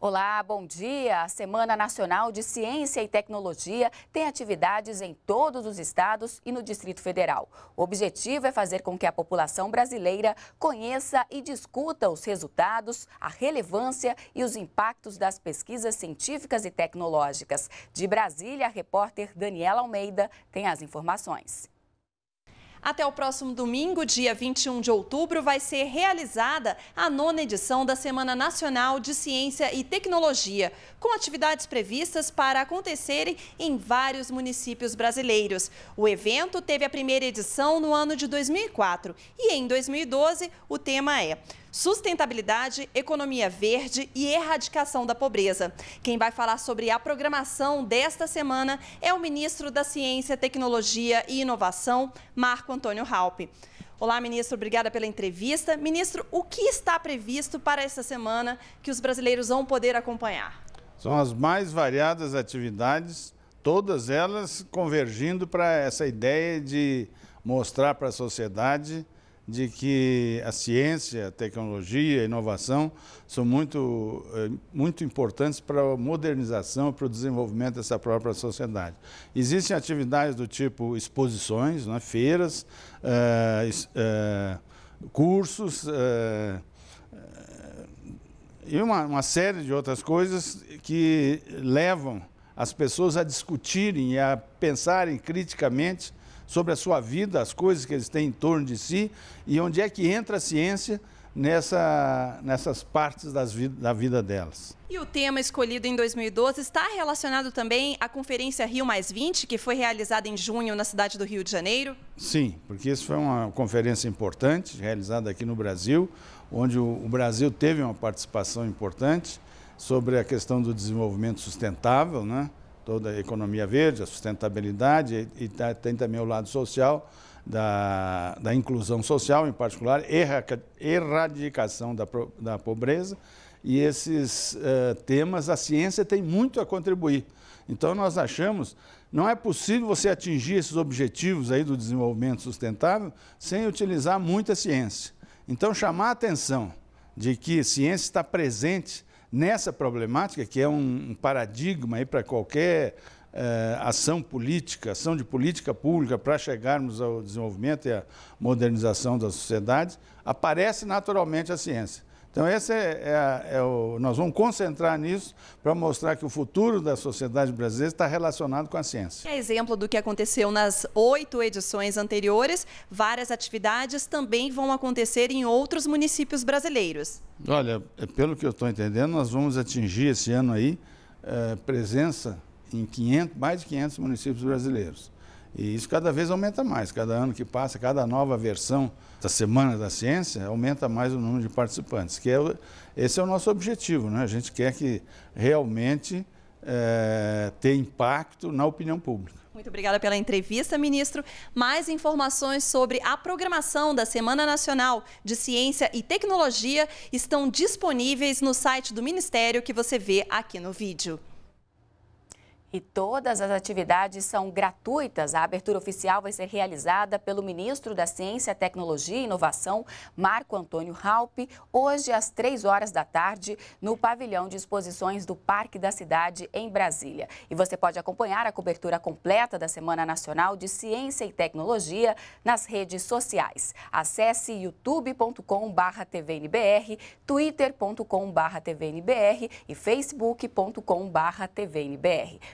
Olá, bom dia! A Semana Nacional de Ciência e Tecnologia tem atividades em todos os estados e no Distrito Federal. O objetivo é fazer com que a população brasileira conheça e discuta os resultados, a relevância e os impactos das pesquisas científicas e tecnológicas. De Brasília, a repórter Daniela Almeida tem as informações. Até o próximo domingo, dia 21 de outubro, vai ser realizada a nona edição da Semana Nacional de Ciência e Tecnologia, com atividades previstas para acontecerem em vários municípios brasileiros. O evento teve a primeira edição no ano de 2004 e em 2012 o tema é sustentabilidade, economia verde e erradicação da pobreza. Quem vai falar sobre a programação desta semana é o ministro da Ciência, Tecnologia e Inovação, Marco Antônio Halpe. Olá, ministro, obrigada pela entrevista. Ministro, o que está previsto para esta semana que os brasileiros vão poder acompanhar? São as mais variadas atividades, todas elas convergindo para essa ideia de mostrar para a sociedade de que a ciência, a tecnologia, a inovação são muito, eh, muito importantes para a modernização, para o desenvolvimento dessa própria sociedade. Existem atividades do tipo exposições, né, feiras, eh, eh, cursos, e uma, uma série de outras coisas que levam as pessoas a discutirem e a pensarem criticamente sobre a sua vida, as coisas que eles têm em torno de si e onde é que entra a ciência nessa, nessas partes vid da vida delas. E o tema escolhido em 2012 está relacionado também à Conferência Rio Mais 20, que foi realizada em junho na cidade do Rio de Janeiro? Sim, porque isso foi uma conferência importante, realizada aqui no Brasil, onde o Brasil teve uma participação importante sobre a questão do desenvolvimento sustentável, né? toda a economia verde, a sustentabilidade, e, e tá, tem também o lado social, da, da inclusão social, em particular, erra, erradicação da, da pobreza. E esses uh, temas, a ciência tem muito a contribuir. Então, nós achamos não é possível você atingir esses objetivos aí do desenvolvimento sustentável sem utilizar muita ciência. Então, chamar a atenção de que ciência está presente nessa problemática, que é um, um paradigma para qualquer eh, ação política, ação de política pública para chegarmos ao desenvolvimento e à modernização das sociedades, aparece naturalmente a ciência. Então, essa é, é, é o, nós vamos concentrar nisso para mostrar que o futuro da sociedade brasileira está relacionado com a ciência. É exemplo do que aconteceu nas oito edições anteriores. Várias atividades também vão acontecer em outros municípios brasileiros. Olha, é, pelo que eu estou entendendo, nós vamos atingir esse ano aí é, presença em 500, mais de 500 municípios brasileiros. E isso cada vez aumenta mais. Cada ano que passa, cada nova versão da Semana da Ciência, aumenta mais o número de participantes. Que é, esse é o nosso objetivo. Né? A gente quer que realmente é, eh, ter impacto na opinião pública. Muito obrigada pela entrevista, ministro. Mais informações sobre a programação da Semana Nacional de Ciência e Tecnologia estão disponíveis no site do Ministério que você vê aqui no vídeo. E todas as atividades são gratuitas. A abertura oficial vai ser realizada pelo ministro da Ciência, Tecnologia e Inovação, Marco Antônio Raup, hoje às 3 horas da tarde, no pavilhão de exposições do Parque da Cidade, em Brasília. E você pode acompanhar a cobertura completa da Semana Nacional de Ciência e Tecnologia nas redes sociais. Acesse youtube.com.br tvnbr, twitter.com.br tvnbr e facebook.com.br tvnbr.